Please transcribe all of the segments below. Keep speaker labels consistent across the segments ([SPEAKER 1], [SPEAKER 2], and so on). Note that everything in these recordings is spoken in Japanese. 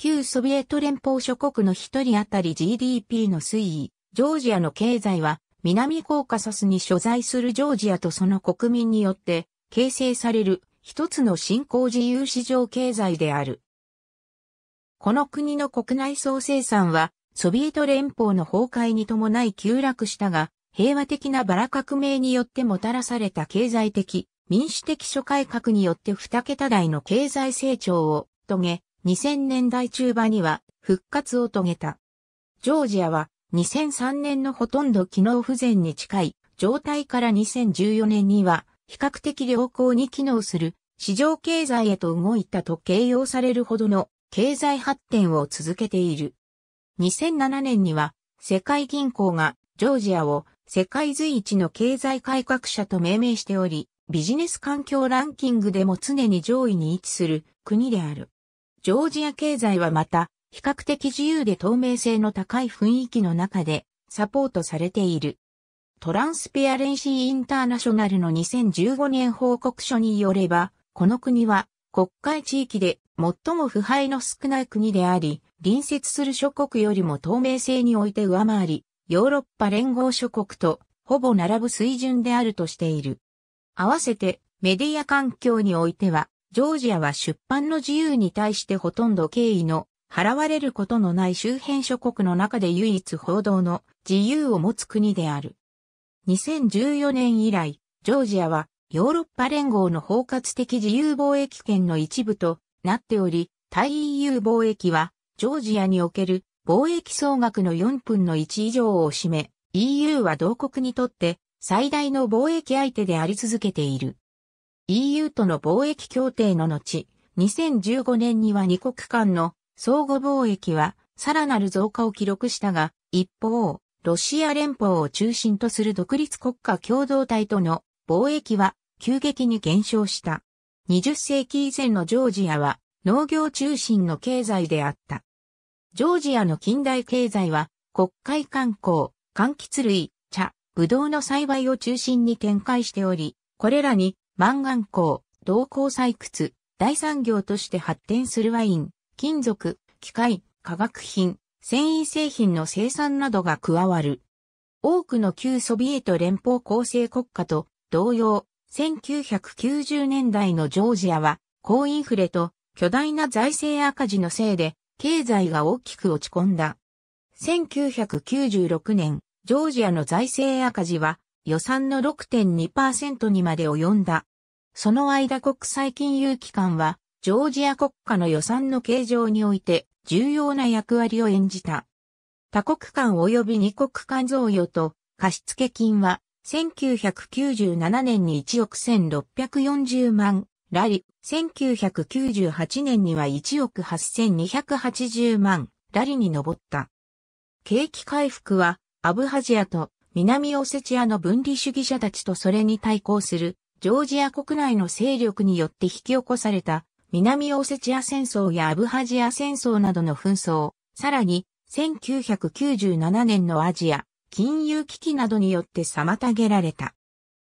[SPEAKER 1] 旧ソビエト連邦諸国の一人当たり GDP の推移、ジョージアの経済は南コーカサスに所在するジョージアとその国民によって形成される一つの新興自由市場経済である。この国の国内総生産はソビエト連邦の崩壊に伴い急落したが、平和的なバラ革命によってもたらされた経済的、民主的諸改革によって二桁台の経済成長を遂げ、2000年代中盤には復活を遂げた。ジョージアは2003年のほとんど機能不全に近い状態から2014年には比較的良好に機能する市場経済へと動いたと形容されるほどの経済発展を続けている。2007年には世界銀行がジョージアを世界随一の経済改革者と命名しており、ビジネス環境ランキングでも常に上位に位置する国である。ジョージア経済はまた、比較的自由で透明性の高い雰囲気の中で、サポートされている。トランスペアレンシーインターナショナルの2015年報告書によれば、この国は国会地域で最も腐敗の少ない国であり、隣接する諸国よりも透明性において上回り、ヨーロッパ連合諸国とほぼ並ぶ水準であるとしている。合わせてメディア環境においては、ジョージアは出版の自由に対してほとんど敬意の払われることのない周辺諸国の中で唯一報道の自由を持つ国である。2014年以来、ジョージアはヨーロッパ連合の包括的自由貿易圏の一部となっており、対 EU 貿易はジョージアにおける貿易総額の4分の1以上を占め、EU は同国にとって最大の貿易相手であり続けている。EU との貿易協定の後、2015年には2国間の相互貿易はさらなる増加を記録したが、一方、ロシア連邦を中心とする独立国家共同体との貿易は急激に減少した。20世紀以前のジョージアは農業中心の経済であった。ジョージアの近代経済は国会観光、柑橘類、茶、ぶどうの栽培を中心に展開しており、これらにマンガン鉱、銅鉱採掘、大産業として発展するワイン、金属、機械、化学品、繊維製品の生産などが加わる。多くの旧ソビエト連邦構成国家と同様、1990年代のジョージアは、高インフレと巨大な財政赤字のせいで、経済が大きく落ち込んだ。1996年、ジョージアの財政赤字は予算の6.2%にまで及んだ。その間国際金融機関は、ジョージア国家の予算の形状において重要な役割を演じた。多国間及び二国間贈与と貸付金は1997年に1億1640万ラリ、1998年には1億8280万ラリに上った。景気回復はアブハジアと南オセチアの分離主義者たちとそれに対抗する、ジョージア国内の勢力によって引き起こされた、南オセチア戦争やアブハジア戦争などの紛争、さらに、1997年のアジア、金融危機などによって妨げられた。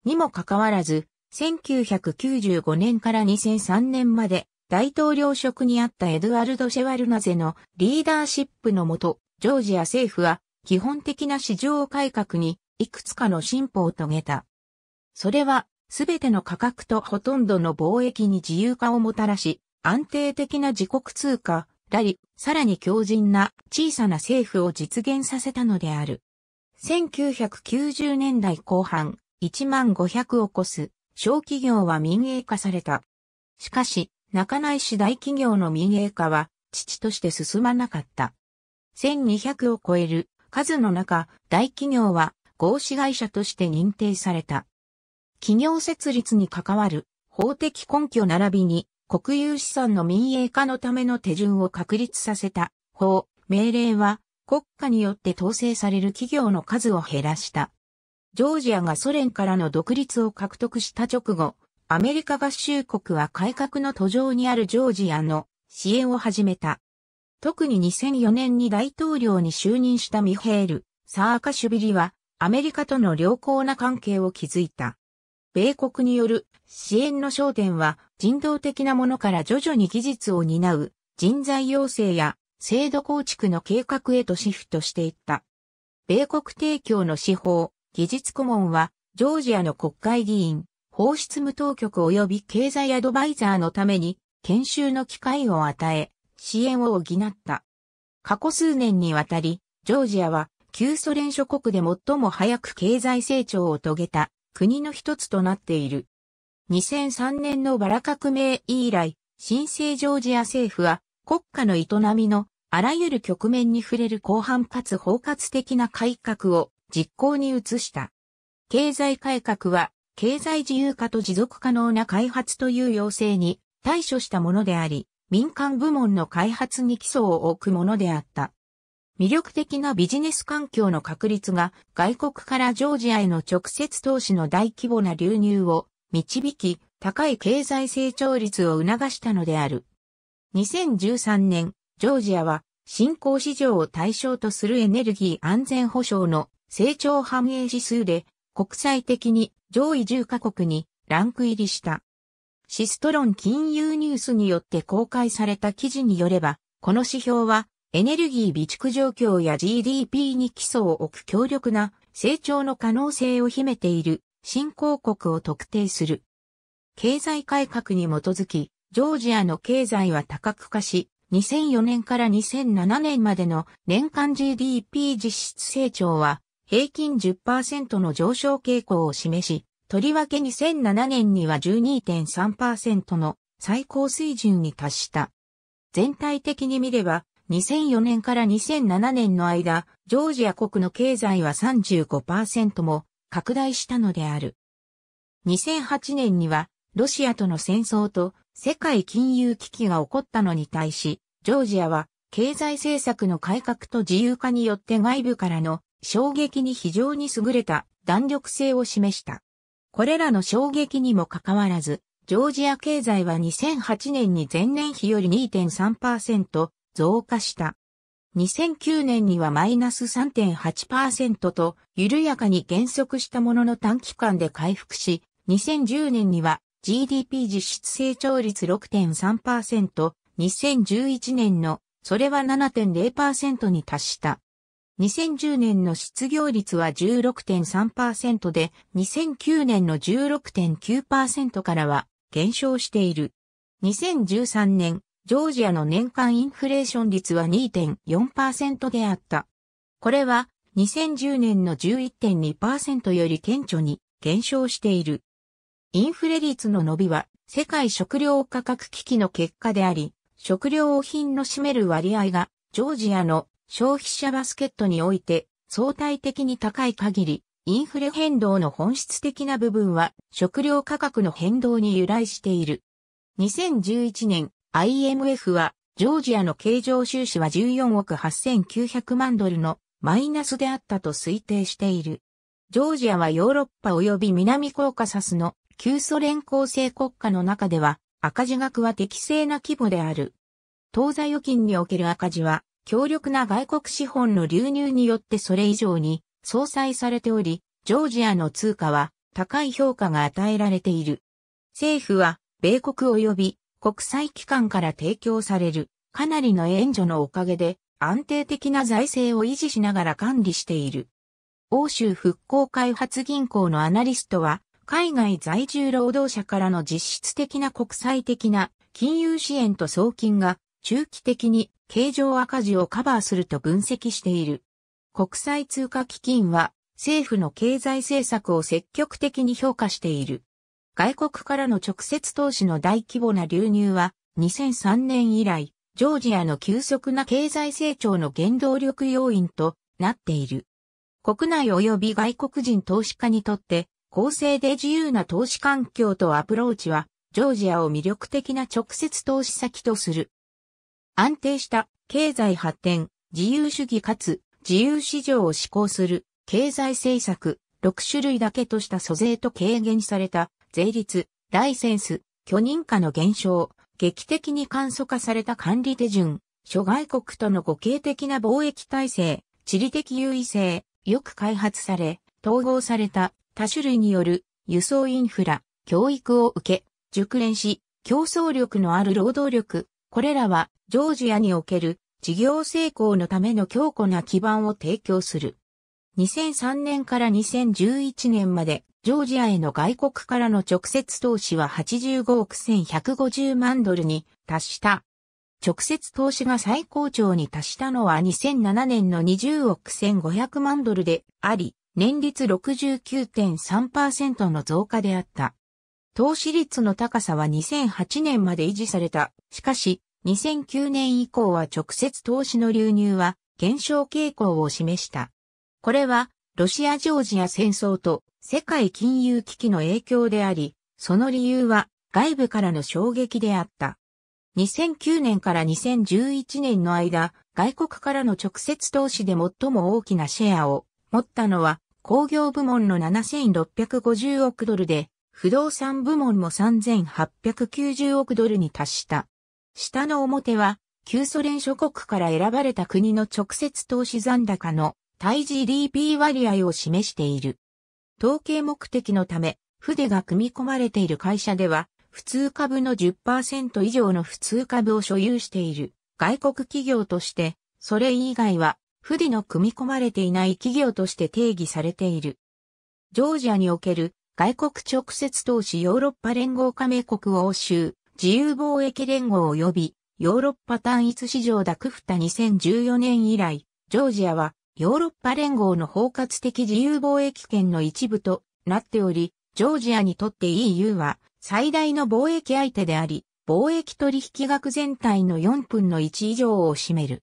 [SPEAKER 1] にもかかわらず、1995年から2003年まで、大統領職にあったエドワルド・シェワルナゼのリーダーシップのもと、ジョージア政府は基本的な市場改革にいくつかの進歩を遂げた。それは、すべての価格とほとんどの貿易に自由化をもたらし、安定的な自国通貨、ラリ、さらに強靭な小さな政府を実現させたのである。1990年代後半、1万500を超す小企業は民営化された。しかし、中内市大企業の民営化は、父として進まなかった。1200を超える数の中、大企業は合資会社として認定された。企業設立に関わる法的根拠並びに国有資産の民営化のための手順を確立させた法、命令は国家によって統制される企業の数を減らした。ジョージアがソ連からの独立を獲得した直後、アメリカ合衆国は改革の途上にあるジョージアの支援を始めた。特に2004年に大統領に就任したミヘール・サーカシュビリは、アメリカとの良好な関係を築いた。米国による支援の焦点は人道的なものから徐々に技術を担う人材養成や制度構築の計画へとシフトしていった。米国提供の司法、技術顧問はジョージアの国会議員、法執務当局及び経済アドバイザーのために研修の機会を与え、支援を補った。過去数年にわたり、ジョージアは旧ソ連諸国で最も早く経済成長を遂げた国の一つとなっている。2003年のバラ革命以来、新生ジョージア政府は国家の営みのあらゆる局面に触れる広範かつ包括的な改革を実行に移した。経済改革は経済自由化と持続可能な開発という要請に対処したものであり、民間部門の開発に基礎を置くものであった。魅力的なビジネス環境の確立が外国からジョージアへの直接投資の大規模な流入を導き、高い経済成長率を促したのである。2013年、ジョージアは新興市場を対象とするエネルギー安全保障の成長反映指数で国際的に上位10カ国にランク入りした。シストロン金融ニュースによって公開された記事によれば、この指標はエネルギー備蓄状況や GDP に基礎を置く強力な成長の可能性を秘めている新興国を特定する。経済改革に基づき、ジョージアの経済は多角化し、2004年から2007年までの年間 GDP 実質成長は平均10%の上昇傾向を示し、とりわけ2007年には12.3%の最高水準に達した。全体的に見れば、2004年から2007年の間、ジョージア国の経済は35%も拡大したのである。2008年には、ロシアとの戦争と世界金融危機が起こったのに対し、ジョージアは経済政策の改革と自由化によって外部からの衝撃に非常に優れた弾力性を示した。これらの衝撃にもかかわらず、ジョージア経済は2008年に前年比より2.3%増加した。2009年にはマイナス3.8%と緩やかに減速したものの短期間で回復し、2010年には GDP 実質成長率6.3%、2011年のそれは7.0%に達した。2010年の失業率は16.3%で、2009年の16.9%からは減少している。2013年、ジョージアの年間インフレーション率は2.4%であった。これは2010年の11.2%より顕著に減少している。インフレ率の伸びは世界食料価格危機の結果であり、食料品の占める割合がジョージアの消費者バスケットにおいて相対的に高い限り、インフレ変動の本質的な部分は食料価格の変動に由来している。2011年 IMF はジョージアの経常収支は14億8900万ドルのマイナスであったと推定している。ジョージアはヨーロッパ及び南コーカサスの旧ソ連構成国家の中では赤字額は適正な規模である。当座預金における赤字は強力な外国資本の流入によってそれ以上に相殺されており、ジョージアの通貨は高い評価が与えられている。政府は、米国及び国際機関から提供されるかなりの援助のおかげで安定的な財政を維持しながら管理している。欧州復興開発銀行のアナリストは、海外在住労働者からの実質的な国際的な金融支援と送金が中期的に形状赤字をカバーすると分析している。国際通貨基金は政府の経済政策を積極的に評価している。外国からの直接投資の大規模な流入は2003年以来、ジョージアの急速な経済成長の原動力要因となっている。国内及び外国人投資家にとって公正で自由な投資環境とアプローチはジョージアを魅力的な直接投資先とする。安定した経済発展、自由主義かつ自由市場を施行する経済政策、6種類だけとした租税と軽減された税率、ライセンス、許認可の減少、劇的に簡素化された管理手順、諸外国との互恵的な貿易体制、地理的優位性、よく開発され、統合された多種類による輸送インフラ、教育を受け、熟練し、競争力のある労働力、これらはジョージアにおける事業成功のための強固な基盤を提供する。2003年から2011年までジョージアへの外国からの直接投資は85億1150万ドルに達した。直接投資が最高潮に達したのは2007年の20億1500万ドルであり、年率69.3%の増加であった。投資率の高さは2008年まで維持された。しかし、2009年以降は直接投資の流入は減少傾向を示した。これは、ロシア・ジョージア戦争と世界金融危機の影響であり、その理由は外部からの衝撃であった。2009年から2011年の間、外国からの直接投資で最も大きなシェアを持ったのは工業部門の7650億ドルで、不動産部門も3890億ドルに達した。下の表は、旧ソ連諸国から選ばれた国の直接投資残高の対 GDP 割合を示している。統計目的のため、筆が組み込まれている会社では、普通株の10%以上の普通株を所有している外国企業として、それ以外は、不利の組み込まれていない企業として定義されている。ジョージアにおける外国直接投資ヨーロッパ連合加盟国欧州、自由貿易連合及び、ヨーロッパ単一市場ダクフタ2014年以来、ジョージアは、ヨーロッパ連合の包括的自由貿易圏の一部となっており、ジョージアにとって EU は最大の貿易相手であり、貿易取引額全体の4分の1以上を占める。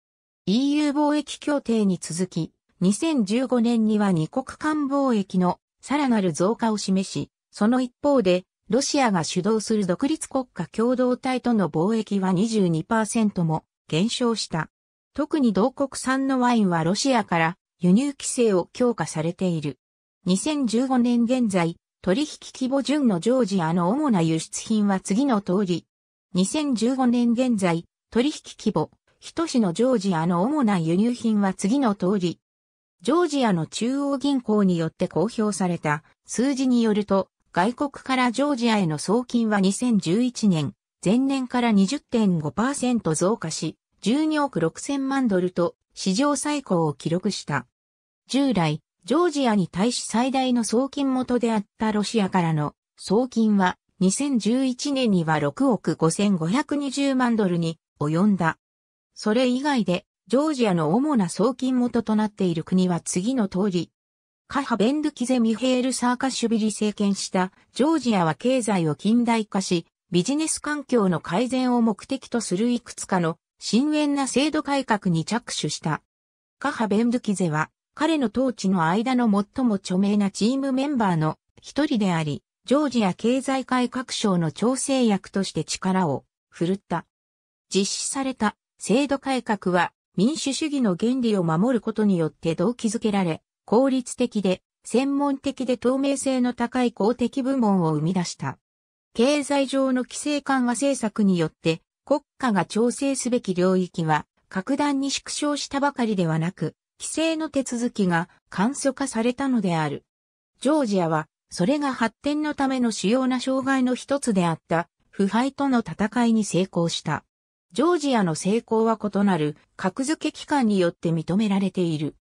[SPEAKER 1] EU 貿易協定に続き、2015年には二国間貿易のさらなる増加を示し、その一方で、ロシアが主導する独立国家共同体との貿易は22%も減少した。特に同国産のワインはロシアから輸入規制を強化されている。2015年現在、取引規模順のジョージアの主な輸出品は次の通り。2015年現在、取引規模、一種のジョージアの主な輸入品は次の通り。ジョージアの中央銀行によって公表された数字によると、外国からジョージアへの送金は2011年、前年から20.5%増加し、12億6000万ドルと史上最高を記録した。従来、ジョージアに対し最大の送金元であったロシアからの送金は2011年には6億5520万ドルに及んだ。それ以外でジョージアの主な送金元となっている国は次の通り。カハ・ベンドゥキゼ・ミヘール・サーカシュビリ政権したジョージアは経済を近代化し、ビジネス環境の改善を目的とするいくつかの深淵な制度改革に着手した。カハ・ベンドゥキゼは彼の統治の間の最も著名なチームメンバーの一人であり、ジョージア経済改革省の調整役として力を振るった。実施された制度改革は民主主義の原理を守ることによって動機づけられ、効率的で、専門的で透明性の高い公的部門を生み出した。経済上の規制緩和政策によって、国家が調整すべき領域は、格段に縮小したばかりではなく、規制の手続きが簡素化されたのである。ジョージアは、それが発展のための主要な障害の一つであった、腐敗との戦いに成功した。ジョージアの成功は異なる格付け機関によって認められている。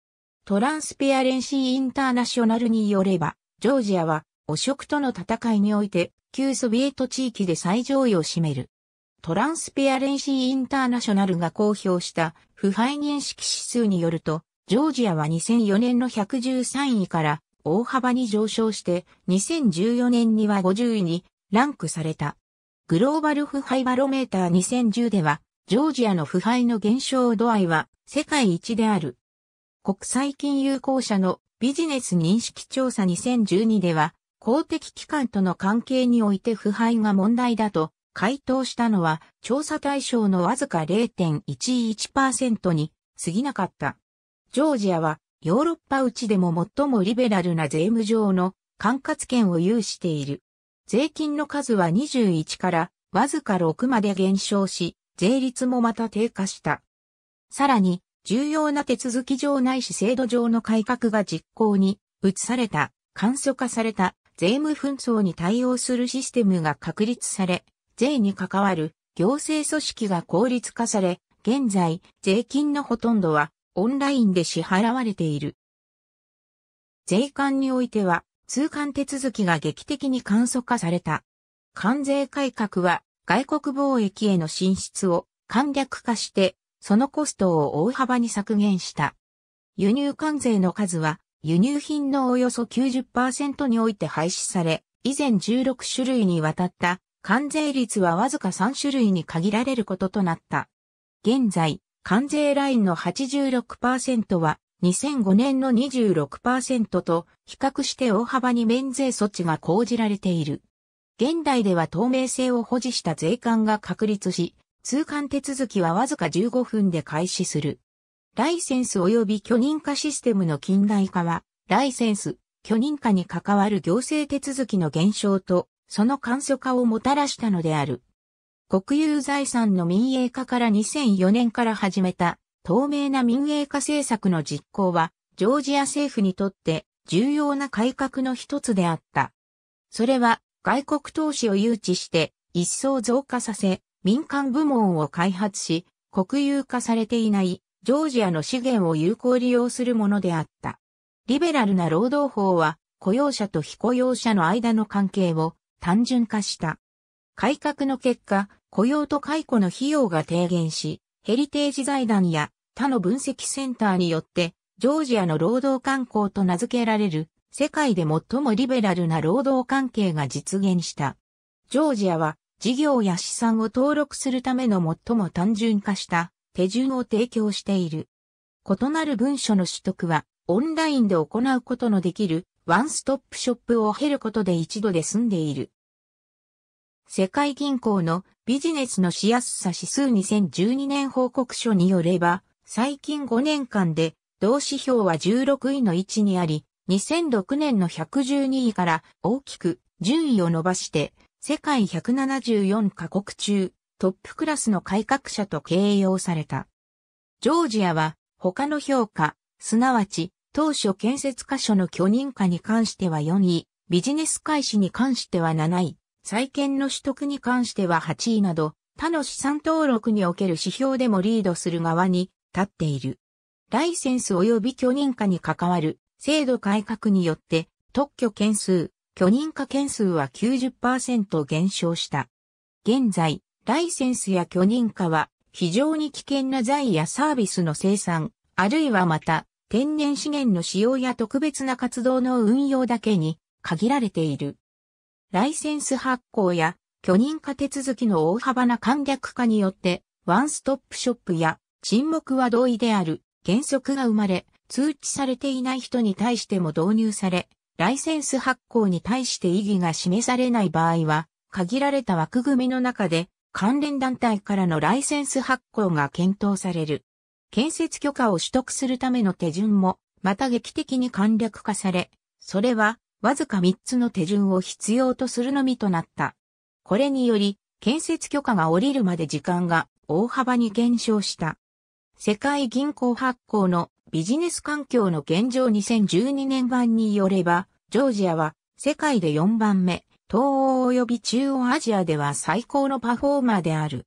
[SPEAKER 1] トランスペアレンシーインターナショナルによれば、ジョージアは汚職との戦いにおいて旧ソビエト地域で最上位を占める。トランスペアレンシーインターナショナルが公表した腐敗認識指数によると、ジョージアは2004年の113位から大幅に上昇して2014年には50位にランクされた。グローバル腐敗バロメーター2010では、ジョージアの腐敗の減少度合いは世界一である。国際金融公社のビジネス認識調査2012では、公的機関との関係において腐敗が問題だと回答したのは調査対象のわずか0.11%に過ぎなかった。ジョージアはヨーロッパうちでも最もリベラルな税務上の管轄権を有している。税金の数は21からわずか6まで減少し、税率もまた低下した。さらに、重要な手続き上ないし制度上の改革が実行に移された、簡素化された税務紛争に対応するシステムが確立され、税に関わる行政組織が効率化され、現在、税金のほとんどはオンラインで支払われている。税関においては、通関手続きが劇的に簡素化された。関税改革は外国貿易への進出を簡略化して、そのコストを大幅に削減した。輸入関税の数は輸入品のおよそ90%において廃止され、以前16種類にわたった関税率はわずか3種類に限られることとなった。現在、関税ラインの86%は2005年の26%と比較して大幅に免税措置が講じられている。現代では透明性を保持した税関が確立し、通関手続きはわずか15分で開始する。ライセンス及び許認可システムの近代化は、ライセンス、許認可に関わる行政手続きの減少と、その簡素化をもたらしたのである。国有財産の民営化から2004年から始めた透明な民営化政策の実行は、ジョージア政府にとって重要な改革の一つであった。それは、外国投資を誘致して、一層増加させ、民間部門を開発し、国有化されていない、ジョージアの資源を有効利用するものであった。リベラルな労働法は、雇用者と非雇用者の間の関係を単純化した。改革の結果、雇用と解雇の費用が低減し、ヘリテージ財団や他の分析センターによって、ジョージアの労働慣行と名付けられる、世界で最もリベラルな労働関係が実現した。ジョージアは、事業や資産を登録するための最も単純化した手順を提供している。異なる文書の取得は、オンラインで行うことのできるワンストップショップを経ることで一度で済んでいる。世界銀行のビジネスのしやすさ指数2012年報告書によれば、最近5年間で、同指標は16位の位置にあり、2006年の112位から大きく順位を伸ばして、世界174カ国中、トップクラスの改革者と形容された。ジョージアは、他の評価、すなわち、当初建設箇所の許認可に関しては4位、ビジネス開始に関しては7位、再建の取得に関しては8位など、他の資産登録における指標でもリードする側に立っている。ライセンス及び許認可に関わる制度改革によって特許件数、許認可件数は90%減少した。現在、ライセンスや許認可は非常に危険な財やサービスの生産、あるいはまた天然資源の使用や特別な活動の運用だけに限られている。ライセンス発行や許認可手続きの大幅な簡略化によって、ワンストップショップや沈黙は同意である原則が生まれ、通知されていない人に対しても導入され、ライセンス発行に対して意義が示されない場合は、限られた枠組みの中で関連団体からのライセンス発行が検討される。建設許可を取得するための手順も、また劇的に簡略化され、それは、わずか3つの手順を必要とするのみとなった。これにより、建設許可が下りるまで時間が大幅に減少した。世界銀行発行のビジネス環境の現状2012年版によれば、ジョージアは世界で4番目、東欧及び中央アジアでは最高のパフォーマーである。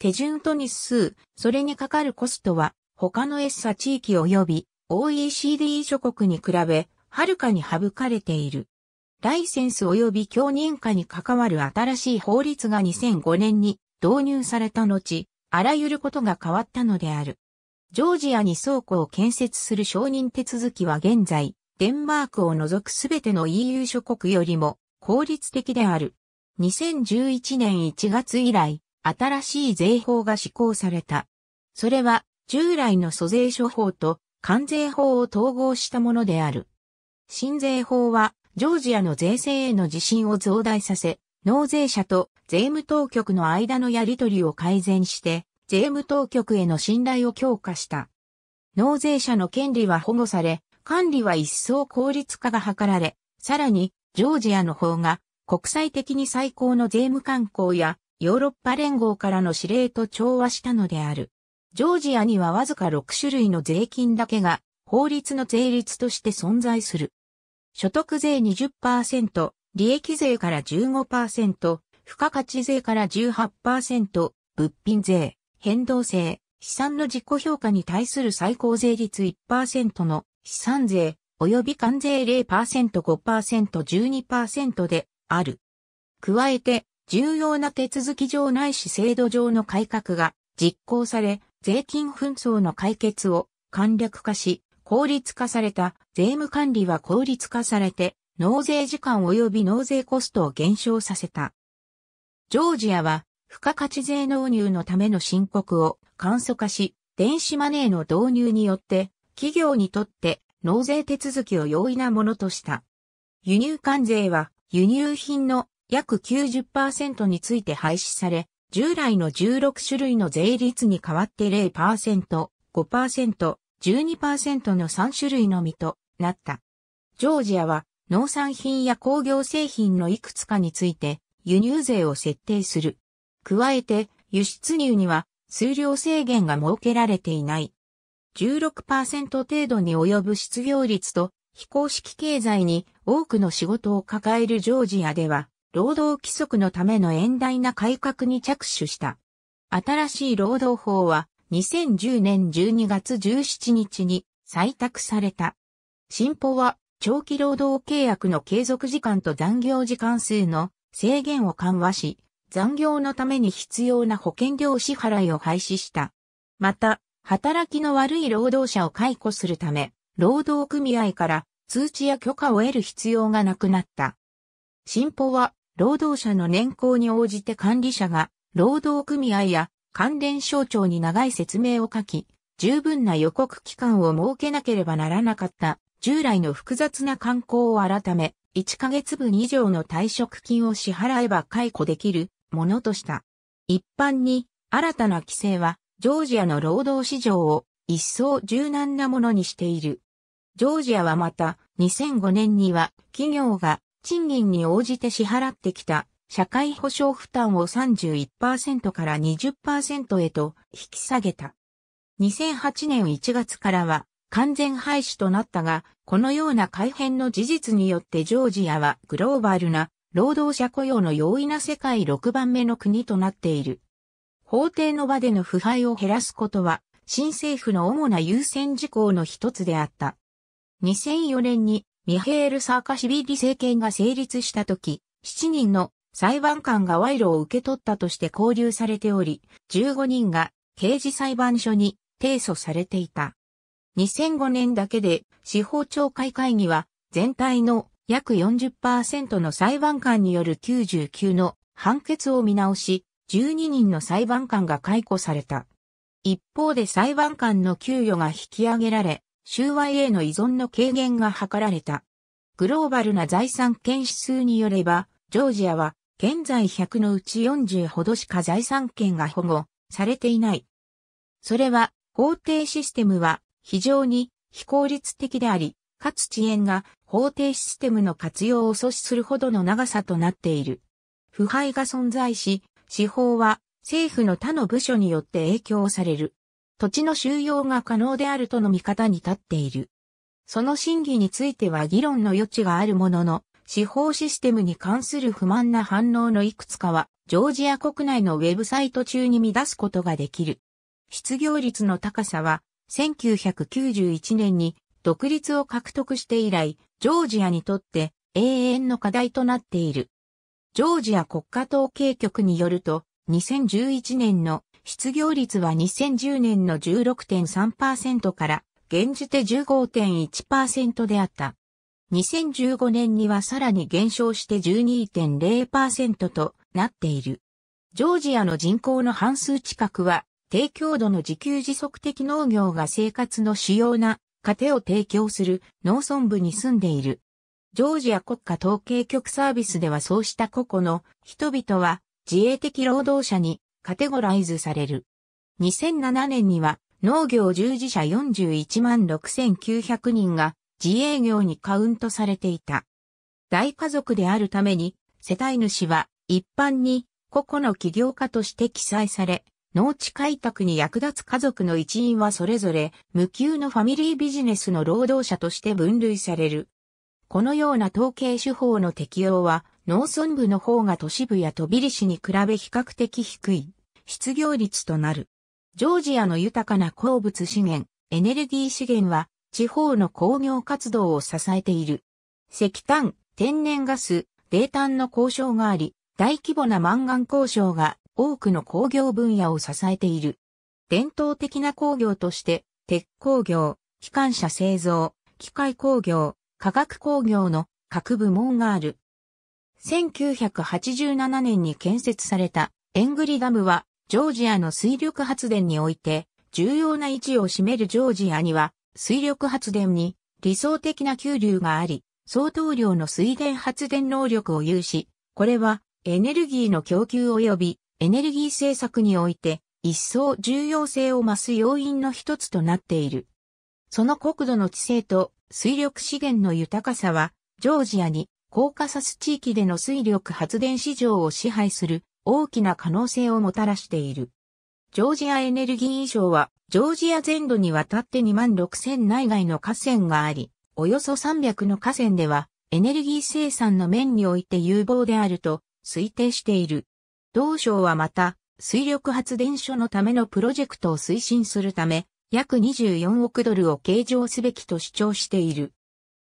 [SPEAKER 1] 手順と日数、それにかかるコストは他のエッサ地域及び OECD 諸国に比べ、はるかに省かれている。ライセンス及び教認化に関わる新しい法律が2005年に導入された後、あらゆることが変わったのである。ジョージアに倉庫を建設する承認手続きは現在、デンマークを除くすべての EU 諸国よりも効率的である。2011年1月以来、新しい税法が施行された。それは、従来の租税処方と関税法を統合したものである。新税法は、ジョージアの税制への自信を増大させ、納税者と税務当局の間のやり取りを改善して、税務当局への信頼を強化した。納税者の権利は保護され、管理は一層効率化が図られ、さらに、ジョージアの方が、国際的に最高の税務観光や、ヨーロッパ連合からの指令と調和したのである。ジョージアにはわずか6種類の税金だけが、法律の税率として存在する。所得税20%、利益税から15%、付加価値税から18%、物品税、変動税、資産の自己評価に対する最高税率1%の資産税、及び関税0%、5%、12%である。加えて、重要な手続き上ないし制度上の改革が実行され、税金紛争の解決を簡略化し、効率化された税務管理は効率化されて、納税時間及び納税コストを減少させた。ジョージアは、付加価値税納入のための申告を簡素化し、電子マネーの導入によって、企業にとって納税手続きを容易なものとした。輸入関税は、輸入品の約90%について廃止され、従来の16種類の税率に代わって0%、5%、12%の3種類のみとなった。ジョージアは農産品や工業製品のいくつかについて輸入税を設定する。加えて、輸出入には数量制限が設けられていない。16%程度に及ぶ失業率と非公式経済に多くの仕事を抱えるジョージアでは、労働規則のための遠大な改革に着手した。新しい労働法は2010年12月17日に採択された。新法は長期労働契約の継続時間と残業時間数の制限を緩和し、残業のために必要な保険料支払いを廃止した。また、働きの悪い労働者を解雇するため、労働組合から通知や許可を得る必要がなくなった。新法は、労働者の年功に応じて管理者が、労働組合や関連省庁に長い説明を書き、十分な予告期間を設けなければならなかった従来の複雑な慣行を改め、1ヶ月分以上の退職金を支払えば解雇できるものとした。一般に新たな規制はジョージアの労働市場を一層柔軟なものにしている。ジョージアはまた2005年には企業が賃金に応じて支払ってきた社会保障負担を31%から20%へと引き下げた。2008年1月からは完全廃止となったが、このような改変の事実によってジョージアはグローバルな労働者雇用の容易な世界6番目の国となっている。法廷の場での腐敗を減らすことは、新政府の主な優先事項の一つであった。2004年にミヘール・サーカシビリ政権が成立した時、7人の裁判官が賄賂を受け取ったとして拘留されており、15人が刑事裁判所に提訴されていた。2005年だけで司法懲戒会議は全体の約40%の裁判官による99の判決を見直し、12人の裁判官が解雇された。一方で裁判官の給与が引き上げられ、収賄への依存の軽減が図られた。グローバルな財産権指数によれば、ジョージアは現在100のうち40ほどしか財産権が保護されていない。それは法定システムは非常に非効率的であり、かつ遅延が法定システムの活用を阻止するほどの長さとなっている。腐敗が存在し、司法は政府の他の部署によって影響される。土地の収容が可能であるとの見方に立っている。その審議については議論の余地があるものの、司法システムに関する不満な反応のいくつかは、ジョージア国内のウェブサイト中に見出すことができる。失業率の高さは、1991年に独立を獲得して以来、ジョージアにとって永遠の課題となっている。ジョージア国家統計局によると、2011年の失業率は2010年の16.3%から現時点15.1%であった。2015年にはさらに減少して12.0%となっている。ジョージアの人口の半数近くは低強度の自給自足的農業が生活の主要な糧を提供する農村部に住んでいる。ジョージア国家統計局サービスではそうした個々の人々は自衛的労働者にカテゴライズされる。2007年には農業従事者41万6900人が自営業にカウントされていた。大家族であるために世帯主は一般に個々の企業家として記載され、農地開拓に役立つ家族の一員はそれぞれ無給のファミリービジネスの労働者として分類される。このような統計手法の適用は農村部の方が都市部や飛び市に比べ比較的低い失業率となる。ジョージアの豊かな鉱物資源、エネルギー資源は地方の工業活動を支えている。石炭、天然ガス、泥炭の交渉があり、大規模なマンガン交渉が多くの工業分野を支えている。伝統的な工業として、鉄工業、機関車製造、機械工業、化学工業の各部門がある。1987年に建設されたエングリダムは、ジョージアの水力発電において、重要な位置を占めるジョージアには、水力発電に理想的な給料があり、相当量の水田発電能力を有し、これはエネルギーの供給及びエネルギー政策において一層重要性を増す要因の一つとなっている。その国土の地勢と水力資源の豊かさは、ジョージアにコーカサス地域での水力発電市場を支配する大きな可能性をもたらしている。ジョージアエネルギー以上は、ジョージア全土にわたって2万6000内外の河川があり、およそ300の河川では、エネルギー生産の面において有望であると推定している。同省はまた、水力発電所のためのプロジェクトを推進するため、約24億ドルを計上すべきと主張している。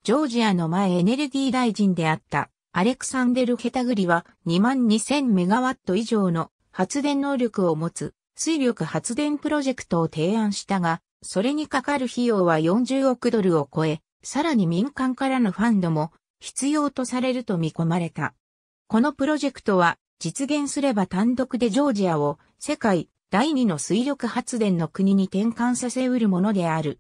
[SPEAKER 1] ジョージアの前エネルギー大臣であったアレクサンデル・ヘタグリは22,000メガワット以上の発電能力を持つ水力発電プロジェクトを提案したが、それにかかる費用は40億ドルを超え、さらに民間からのファンドも必要とされると見込まれた。このプロジェクトは実現すれば単独でジョージアを世界第二の水力発電の国に転換させうるものである。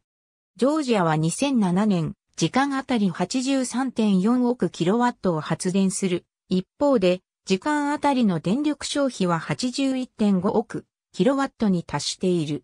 [SPEAKER 1] ジョージアは2007年、時間あたり83.4億キロワットを発電する。一方で、時間あたりの電力消費は81.5億キロワットに達している。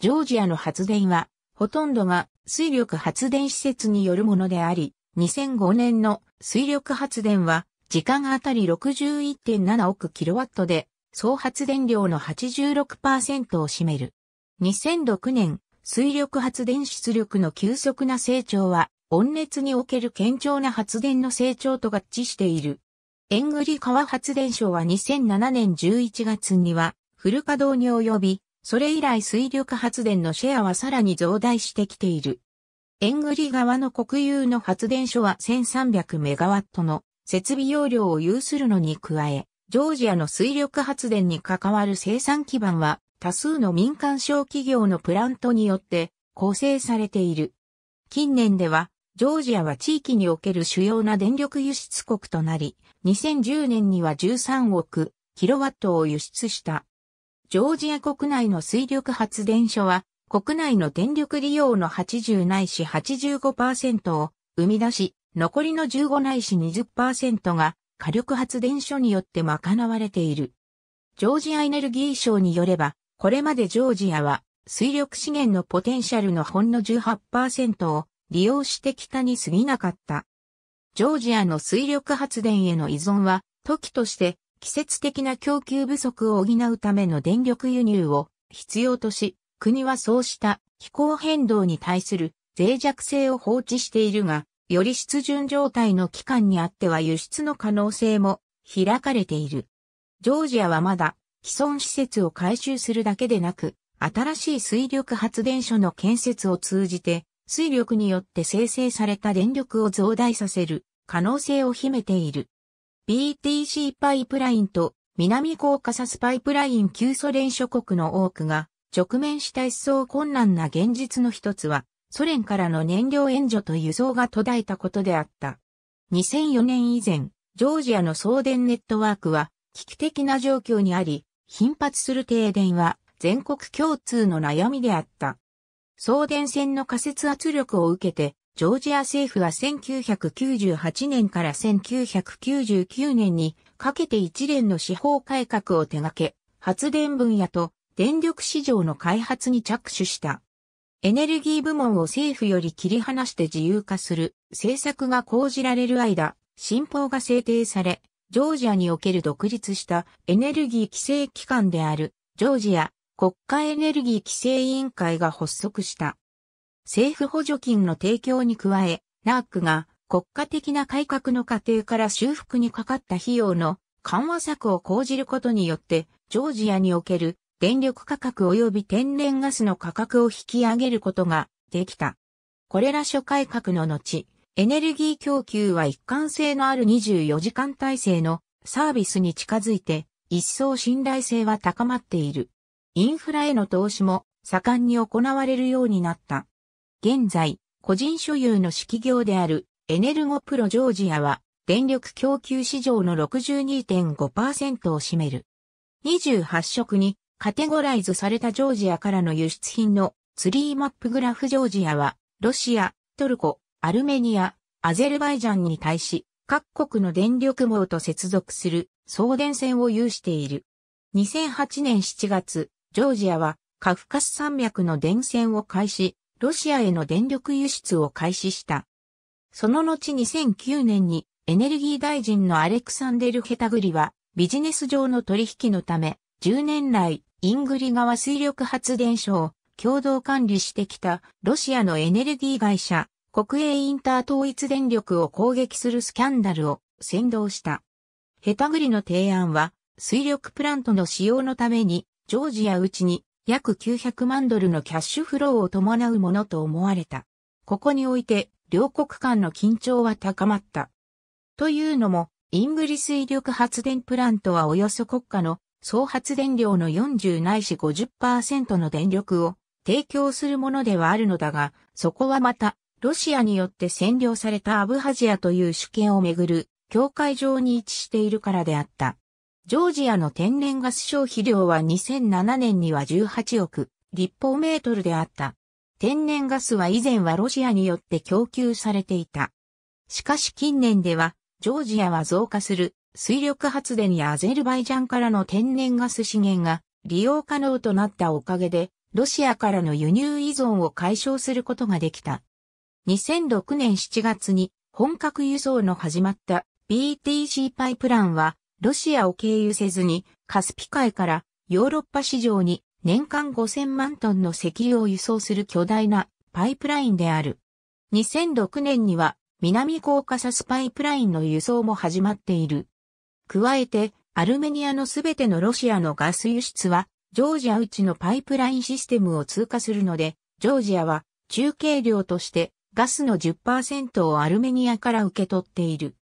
[SPEAKER 1] ジョージアの発電は、ほとんどが水力発電施設によるものであり、2005年の水力発電は時間あたり61.7億キロワットで、総発電量の86%を占める。2006年、水力発電出力の急速な成長は、温熱における堅調な発電の成長と合致している。エングリ川発電所は2007年11月には、フル稼働に及び、それ以来水力発電のシェアはさらに増大してきている。エングリ川の国有の発電所は1300メガワットの設備容量を有するのに加え、ジョージアの水力発電に関わる生産基盤は多数の民間小企業のプラントによって構成されている。近年では、ジョージアは地域における主要な電力輸出国となり、2010年には13億キロワットを輸出した。ジョージア国内の水力発電所は、国内の電力利用の80ないし85%を生み出し、残りの15ないし20%が火力発電所によって賄われている。ジョージアエネルギー省によれば、これまでジョージアは水力資源のポテンシャルのほんの18%を利用してきたに過ぎなかった。ジョージアの水力発電への依存は、時として季節的な供給不足を補うための電力輸入を必要とし、国はそうした気候変動に対する脆弱性を放置しているが、より湿潤状態の期間にあっては輸出の可能性も開かれている。ジョージアはまだ既存施設を改修するだけでなく、新しい水力発電所の建設を通じて、水力によって生成された電力を増大させる可能性を秘めている。BTC パイプラインと南コーカサスパイプライン旧ソ連諸国の多くが直面した一層困難な現実の一つはソ連からの燃料援助と輸送が途絶えたことであった。2004年以前、ジョージアの送電ネットワークは危機的な状況にあり、頻発する停電は全国共通の悩みであった。送電線の仮設圧力を受けて、ジョージア政府は1998年から1999年にかけて一連の司法改革を手掛け、発電分野と電力市場の開発に着手した。エネルギー部門を政府より切り離して自由化する政策が講じられる間、新法が制定され、ジョージアにおける独立したエネルギー規制機関である、ジョージア国家エネルギー規制委員会が発足した。政府補助金の提供に加え、ナークが国家的な改革の過程から修復にかかった費用の緩和策を講じることによって、ジョージアにおける電力価格及び天然ガスの価格を引き上げることができた。これら諸改革の後、エネルギー供給は一貫性のある24時間体制のサービスに近づいて、一層信頼性は高まっている。インフラへの投資も盛んに行われるようになった。現在、個人所有の指揮業であるエネルゴプロジョージアは電力供給市場の62.5%を占める。28色にカテゴライズされたジョージアからの輸出品のツリーマップグラフジョージアは、ロシア、トルコ、アルメニア、アゼルバイジャンに対し、各国の電力網と接続する送電線を有している。2008年7月、ジョージアはカフカス山脈の電線を開始、ロシアへの電力輸出を開始した。その後2009年にエネルギー大臣のアレクサンデル・ヘタグリはビジネス上の取引のため10年来、イングリ川水力発電所を共同管理してきたロシアのエネルギー会社、国営インター統一電力を攻撃するスキャンダルを先導した。ヘタグリの提案は、水力プラントの使用のために、ジョージアうちに約900万ドルのキャッシュフローを伴うものと思われた。ここにおいて、両国間の緊張は高まった。というのも、イングリ水力発電プラントはおよそ国家の総発電量の40ないし50%の電力を提供するものではあるのだが、そこはまた、ロシアによって占領されたアブハジアという主権をめぐる境界上に位置しているからであった。ジョージアの天然ガス消費量は2007年には18億立方メートルであった。天然ガスは以前はロシアによって供給されていた。しかし近年では、ジョージアは増加する水力発電やアゼルバイジャンからの天然ガス資源が利用可能となったおかげで、ロシアからの輸入依存を解消することができた。2006年7月に本格輸送の始まった BTC パイプランは、ロシアを経由せずにカスピ海からヨーロッパ市場に年間5000万トンの石油を輸送する巨大なパイプラインである。2006年には南コーカサスパイプラインの輸送も始まっている。加えて、アルメニアのすべてのロシアのガス輸出は、ジョージアうちのパイプラインシステムを通過するので、ジョージアは中継量としてガスの10%をアルメニアから受け取っている。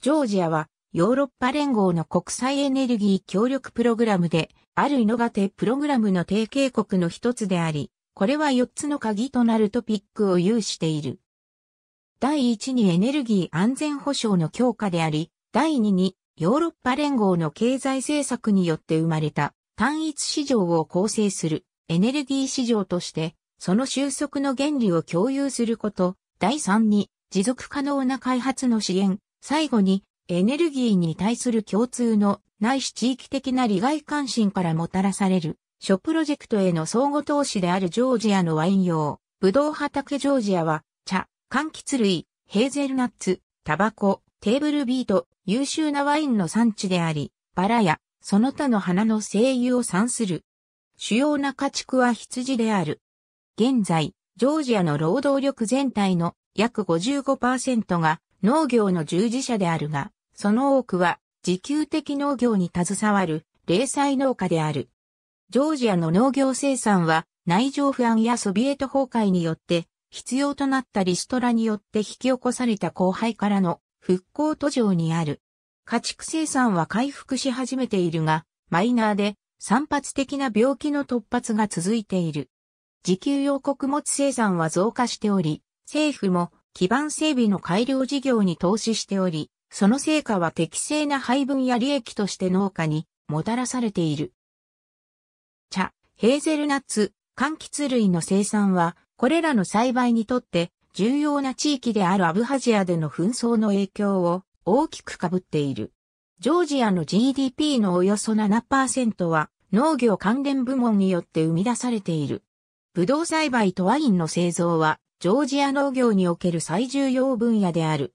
[SPEAKER 1] ジョージアはヨーロッパ連合の国際エネルギー協力プログラムで、あるイノガテプログラムの提携国の一つであり、これは4つの鍵となるトピックを有している。第1にエネルギー安全保障の強化であり、第2にヨーロッパ連合の経済政策によって生まれた単一市場を構成するエネルギー市場として、その収束の原理を共有すること、第3に持続可能な開発の支援、最後にエネルギーに対する共通のないし地域的な利害関心からもたらされる諸プロジェクトへの相互投資であるジョージアのワイン用、ブドウ畑ジョージアは茶、柑橘類、ヘーゼルナッツ、タバコ、テーブルビート、優秀なワインの産地であり、バラや、その他の花の精油を産する。主要な家畜は羊である。現在、ジョージアの労働力全体の約55%が農業の従事者であるが、その多くは自給的農業に携わる零細農家である。ジョージアの農業生産は内情不安やソビエト崩壊によって必要となったリストラによって引き起こされた後輩からの復興途上にある。家畜生産は回復し始めているが、マイナーで散発的な病気の突発が続いている。自給用穀物生産は増加しており、政府も基盤整備の改良事業に投資しており、その成果は適正な配分や利益として農家にもたらされている。茶、ヘーゼルナッツ、柑橘類の生産は、これらの栽培にとって重要な地域であるアブハジアでの紛争の影響を大きく被っている。ジョージアの GDP のおよそ7%は農業関連部門によって生み出されている。ブドウ栽培とワインの製造はジョージア農業における最重要分野である。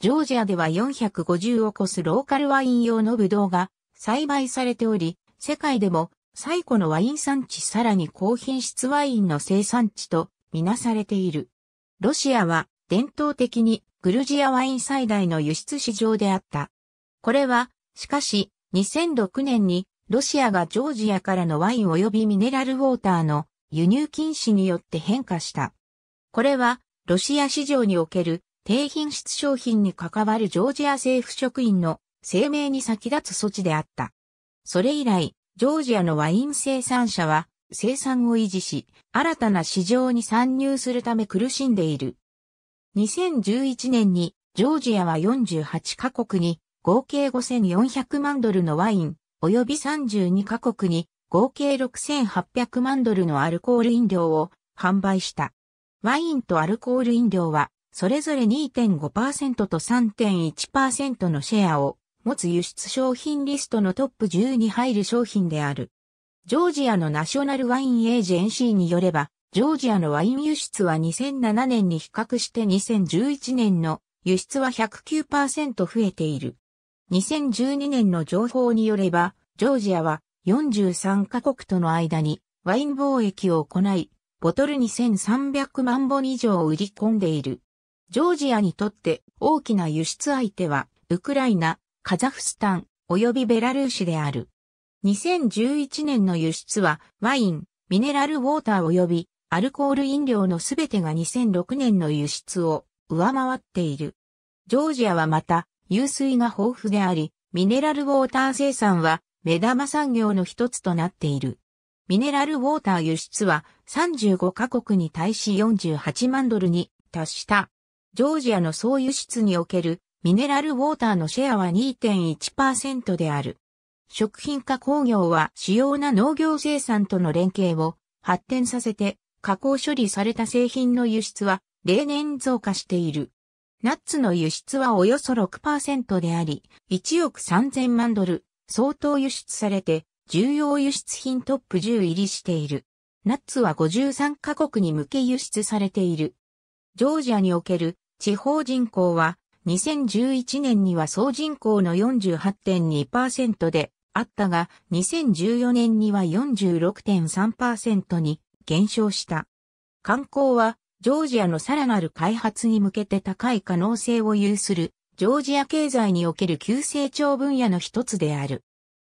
[SPEAKER 1] ジョージアでは450を超すローカルワイン用のブドウが栽培されており、世界でも最古のワイン産地さらに高品質ワインの生産地とみなされている。ロシアは伝統的にグルジアワイン最大の輸出市場であった。これは、しかし、2006年にロシアがジョージアからのワイン及びミネラルウォーターの輸入禁止によって変化した。これは、ロシア市場における低品質商品に関わるジョージア政府職員の声明に先立つ措置であった。それ以来、ジョージアのワイン生産者は生産を維持し、新たな市場に参入するため苦しんでいる。2011年に、ジョージアは48カ国に、合計5400万ドルのワイン、及び32カ国に、合計6800万ドルのアルコール飲料を販売した。ワインとアルコール飲料は、それぞれ2.5%と3.1%のシェアを持つ輸出商品リストのトップ10に入る商品である。ジョージアのナショナルワインエージェンシーによれば、ジョージアのワイン輸出は2007年に比較して2011年の輸出は109%増えている。2012年の情報によれば、ジョージアは43カ国との間にワイン貿易を行い、ボトル2300万本以上を売り込んでいる。ジョージアにとって大きな輸出相手は、ウクライナ、カザフスタン、及びベラルーシである。2011年の輸出は、ワイン、ミネラルウォーター及び、アルコール飲料のすべてが2006年の輸出を上回っている。ジョージアはまた、湧水が豊富であり、ミネラルウォーター生産は目玉産業の一つとなっている。ミネラルウォーター輸出は35カ国に対し48万ドルに達した。ジョージアの総輸出におけるミネラルウォーターのシェアは2.1%である。食品加工業は主要な農業生産との連携を発展させて、加工処理された製品の輸出は例年増加している。ナッツの輸出はおよそ6%であり、1億3000万ドル相当輸出されて、重要輸出品トップ10入りしている。ナッツは53カ国に向け輸出されている。ジョージアにおける地方人口は2011年には総人口の48.2%であったが、2014年には46.3%に減少した。観光は、ジョージアのさらなる開発に向けて高い可能性を有する、ジョージア経済における急成長分野の一つである。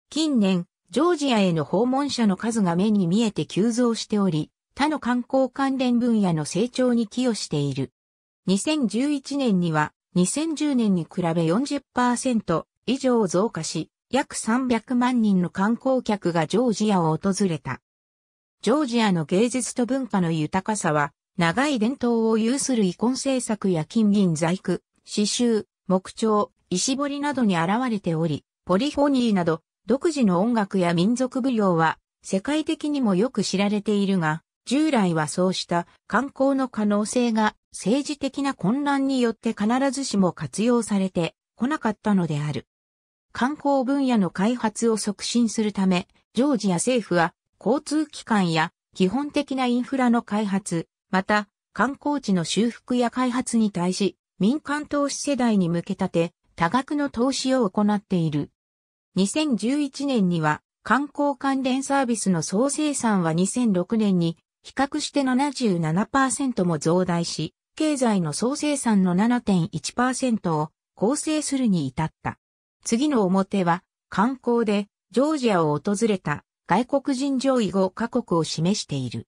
[SPEAKER 1] 近年、ジョージアへの訪問者の数が目に見えて急増しており、他の観光関連分野の成長に寄与している。2011年には2010年に比べ40%以上増加し、約300万人の観光客がジョージアを訪れた。ジョージアの芸術と文化の豊かさは、長い伝統を有する遺恨政策や金銀細工、刺繍、木彫、石彫りなどに現れており、ポリフォニーなど、独自の音楽や民族舞踊は、世界的にもよく知られているが、従来はそうした観光の可能性が政治的な混乱によって必ずしも活用されてこなかったのである。観光分野の開発を促進するため、ジョージア政府は交通機関や基本的なインフラの開発、また観光地の修復や開発に対し民間投資世代に向けたて多額の投資を行っている。2011年には観光関連サービスの総生産は2006年に比較して77%も増大し、経済の総生産の7.1%を構成するに至った。次の表は、観光でジョージアを訪れた外国人上位5カ国を示している。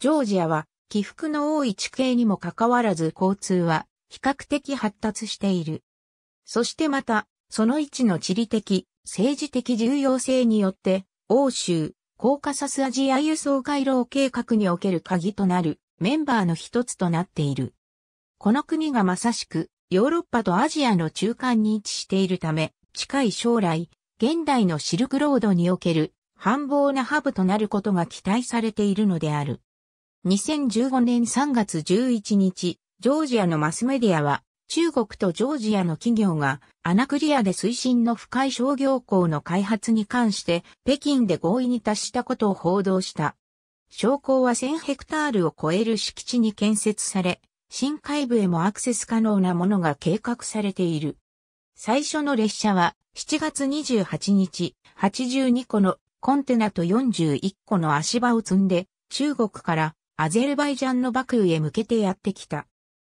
[SPEAKER 1] ジョージアは起伏の多い地形にもかかわらず交通は比較的発達している。そしてまた、その位置の地理的、政治的重要性によって、欧州、コーカサスアジア輸送回廊計画における鍵となるメンバーの一つとなっている。この国がまさしくヨーロッパとアジアの中間に位置しているため、近い将来、現代のシルクロードにおける繁忙なハブとなることが期待されているのである。2015年3月11日、ジョージアのマスメディアは、中国とジョージアの企業がアナクリアで推進の深い商業港の開発に関して北京で合意に達したことを報道した。商工は1000ヘクタールを超える敷地に建設され、深海部へもアクセス可能なものが計画されている。最初の列車は7月28日、82個のコンテナと41個の足場を積んで、中国からアゼルバイジャンのバクーへ向けてやってきた。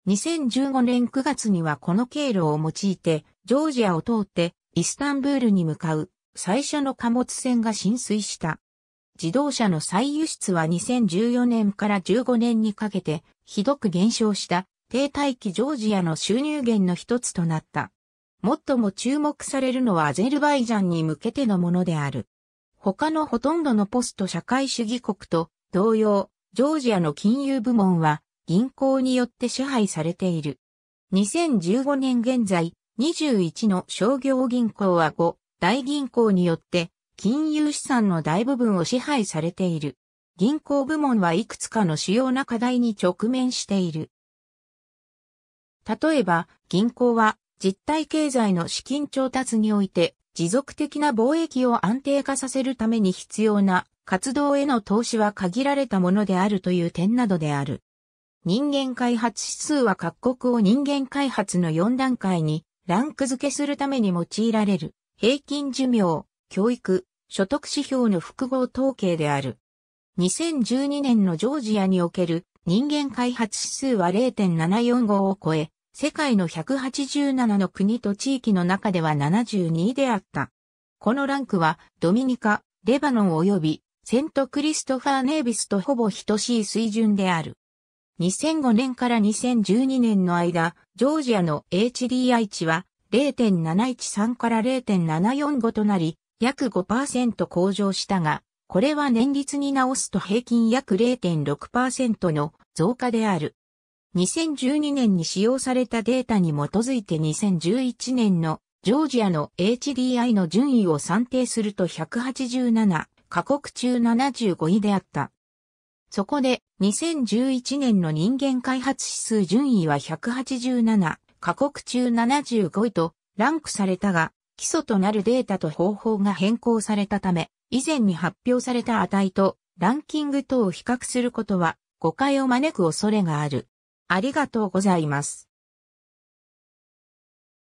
[SPEAKER 1] 2015年9月にはこの経路を用いて、ジョージアを通ってイスタンブールに向かう最初の貨物船が浸水した。自動車の再輸出は2014年から15年にかけてひどく減少した停滞期ジョージアの収入源の一つとなった。最も注目されるのはアゼルバイジャンに向けてのものである。他のほとんどのポスト社会主義国と同様、ジョージアの金融部門は銀行によって支配されている。2015年現在、21の商業銀行は5大銀行によって金融資産の大部分を支配されている。銀行部門はいくつかの主要な課題に直面している。例えば、銀行は実体経済の資金調達において、持続的な貿易を安定化させるために必要な活動への投資は限られたものであるという点などである。人間開発指数は各国を人間開発の4段階にランク付けするために用いられる平均寿命、教育、所得指標の複合統計である。2012年のジョージアにおける人間開発指数は0.745を超え、世界の187の国と地域の中では72位であった。このランクはドミニカ、レバノン及びセントクリストファーネービスとほぼ等しい水準である。2005年から2012年の間、ジョージアの HDI 値は0.713から0.745となり、約5%向上したが、これは年率に直すと平均約0.6%の増加である。2012年に使用されたデータに基づいて2011年のジョージアの HDI の順位を算定すると187カ国中75位であった。そこで2011年の人間開発指数順位は187カ国中75位とランクされたが、基礎となるデータと方法が変更されたため、以前に発表された値とランキング等を比較することは誤解を招く恐れがある。ありがとうございます。